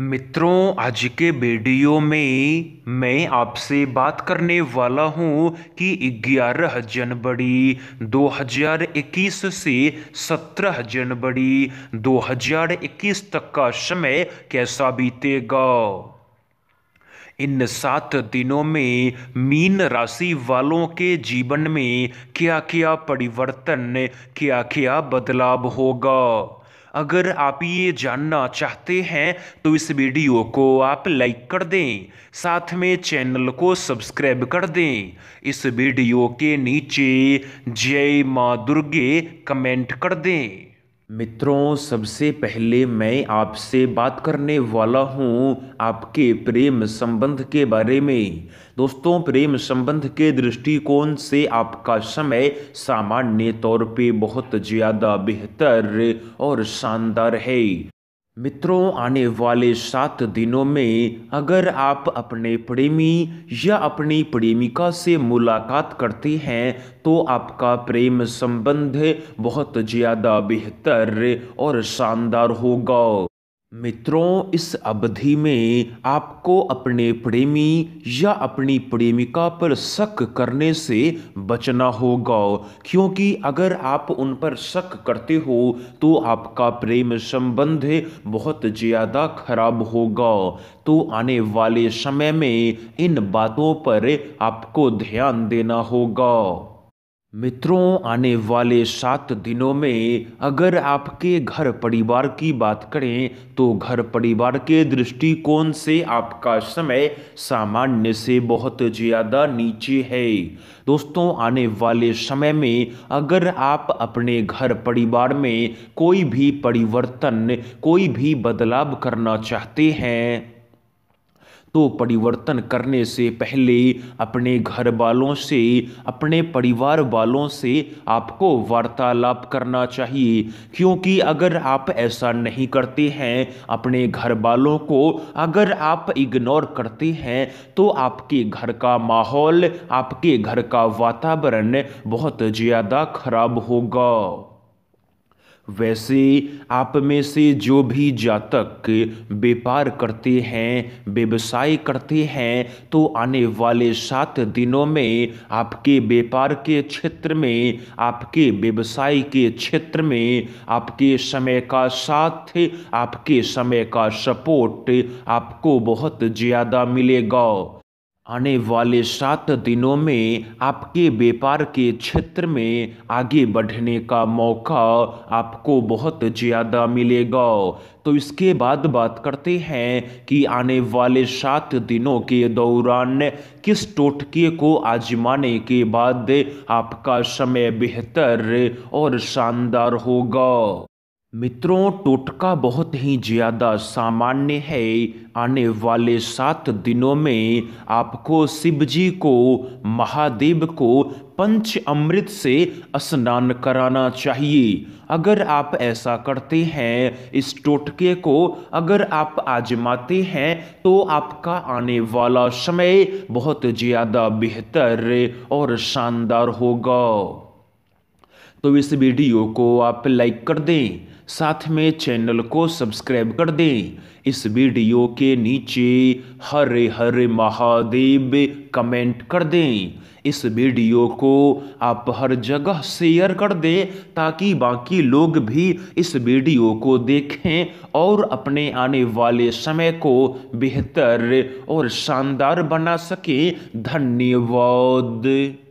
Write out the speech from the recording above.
मित्रों आज के वीडियो में मैं आपसे बात करने वाला हूं कि 11 जनवरी 2021 से 17 जनवरी 2021 तक का समय कैसा बीतेगा इन सात दिनों में मीन राशि वालों के जीवन में क्या क्या परिवर्तन क्या क्या बदलाव होगा अगर आप ये जानना चाहते हैं तो इस वीडियो को आप लाइक कर दें साथ में चैनल को सब्सक्राइब कर दें इस वीडियो के नीचे जय माँ दुर्गे कमेंट कर दें मित्रों सबसे पहले मैं आपसे बात करने वाला हूँ आपके प्रेम संबंध के बारे में दोस्तों प्रेम संबंध के दृष्टिकोण से आपका समय सामान्य तौर पे बहुत ज़्यादा बेहतर और शानदार है मित्रों आने वाले सात दिनों में अगर आप अपने प्रेमी या अपनी प्रेमिका से मुलाकात करते हैं तो आपका प्रेम संबंध बहुत ज़्यादा बेहतर और शानदार होगा मित्रों इस अवधि में आपको अपने प्रेमी या अपनी प्रेमिका पर शक करने से बचना होगा क्योंकि अगर आप उन पर शक करते हो तो आपका प्रेम संबंध बहुत ज़्यादा खराब होगा तो आने वाले समय में इन बातों पर आपको ध्यान देना होगा मित्रों आने वाले सात दिनों में अगर आपके घर परिवार की बात करें तो घर परिवार के दृष्टिकोण से आपका समय सामान्य से बहुत ज़्यादा नीचे है दोस्तों आने वाले समय में अगर आप अपने घर परिवार में कोई भी परिवर्तन कोई भी बदलाव करना चाहते हैं तो परिवर्तन करने से पहले अपने घर वालों से अपने परिवार वालों से आपको वार्तालाप करना चाहिए क्योंकि अगर आप ऐसा नहीं करते हैं अपने घर वालों को अगर आप इग्नोर करते हैं तो आपके घर का माहौल आपके घर का वातावरण बहुत ज़्यादा खराब होगा वैसे आप में से जो भी जातक व्यापार करते हैं व्यवसाय करते हैं तो आने वाले सात दिनों में आपके व्यापार के क्षेत्र में आपके व्यवसाय के क्षेत्र में आपके समय का साथ आपके समय का सपोर्ट आपको बहुत ज़्यादा मिलेगा आने वाले सात दिनों में आपके व्यापार के क्षेत्र में आगे बढ़ने का मौका आपको बहुत ज़्यादा मिलेगा तो इसके बाद बात करते हैं कि आने वाले सात दिनों के दौरान किस टोटके को आजमाने के बाद आपका समय बेहतर और शानदार होगा मित्रों टोटका बहुत ही ज़्यादा सामान्य है आने वाले सात दिनों में आपको शिव जी को महादेव को पंच अमृत से स्नान कराना चाहिए अगर आप ऐसा करते हैं इस टोटके को अगर आप आजमाते हैं तो आपका आने वाला समय बहुत ज़्यादा बेहतर और शानदार होगा तो इस वीडियो को आप लाइक कर दें साथ में चैनल को सब्सक्राइब कर दें इस वीडियो के नीचे हरे हरे महादेव कमेंट कर दें इस वीडियो को आप हर जगह शेयर कर दें ताकि बाकी लोग भी इस वीडियो को देखें और अपने आने वाले समय को बेहतर और शानदार बना सकें धन्यवाद